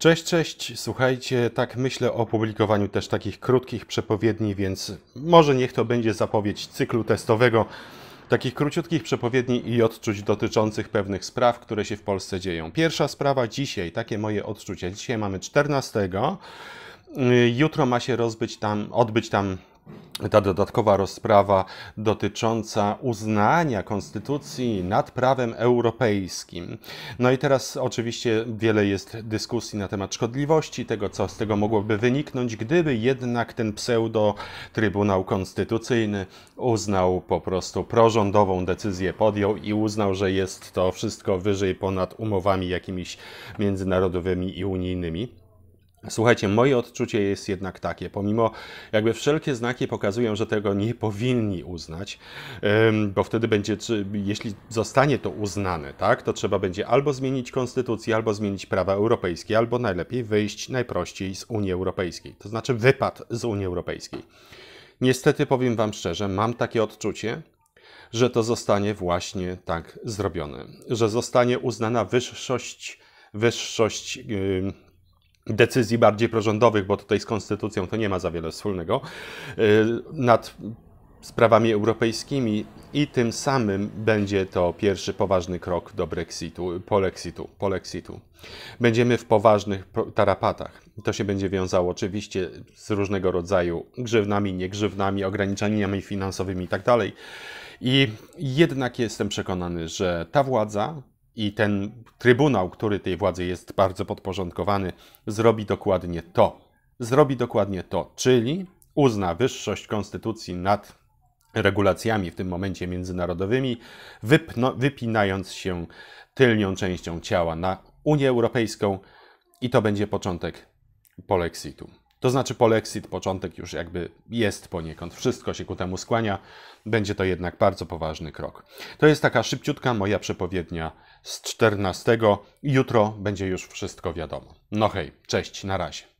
Cześć, cześć. Słuchajcie, tak myślę o publikowaniu też takich krótkich przepowiedni, więc może niech to będzie zapowiedź cyklu testowego. Takich króciutkich przepowiedni i odczuć dotyczących pewnych spraw, które się w Polsce dzieją. Pierwsza sprawa dzisiaj, takie moje odczucia. Dzisiaj mamy 14. Jutro ma się rozbyć tam, odbyć tam ta dodatkowa rozprawa dotycząca uznania konstytucji nad prawem europejskim. No i teraz oczywiście wiele jest dyskusji na temat szkodliwości, tego co z tego mogłoby wyniknąć, gdyby jednak ten pseudo Trybunał Konstytucyjny uznał po prostu prorządową decyzję podjął i uznał, że jest to wszystko wyżej ponad umowami jakimiś międzynarodowymi i unijnymi. Słuchajcie, moje odczucie jest jednak takie, pomimo jakby wszelkie znaki pokazują, że tego nie powinni uznać, bo wtedy będzie, czy, jeśli zostanie to uznane, tak, to trzeba będzie albo zmienić konstytucję, albo zmienić prawa europejskie, albo najlepiej wyjść najprościej z Unii Europejskiej, to znaczy wypad z Unii Europejskiej. Niestety powiem Wam szczerze, mam takie odczucie, że to zostanie właśnie tak zrobione, że zostanie uznana wyższość wyższość decyzji bardziej prorządowych, bo tutaj z konstytucją to nie ma za wiele wspólnego, y, nad sprawami europejskimi i tym samym będzie to pierwszy poważny krok do Brexitu, po Lexitu. Będziemy w poważnych tarapatach. To się będzie wiązało oczywiście z różnego rodzaju grzywnami, niegrzywnami, ograniczeniami finansowymi itd. Tak I jednak jestem przekonany, że ta władza, i ten trybunał, który tej władzy jest bardzo podporządkowany, zrobi dokładnie to. Zrobi dokładnie to, czyli uzna wyższość konstytucji nad regulacjami w tym momencie międzynarodowymi, wypno, wypinając się tylnią częścią ciała na Unię Europejską i to będzie początek polexitu. To znaczy polexit, początek już jakby jest poniekąd, wszystko się ku temu skłania, będzie to jednak bardzo poważny krok. To jest taka szybciutka moja przepowiednia z 14. Jutro będzie już wszystko wiadomo. No hej, cześć, na razie.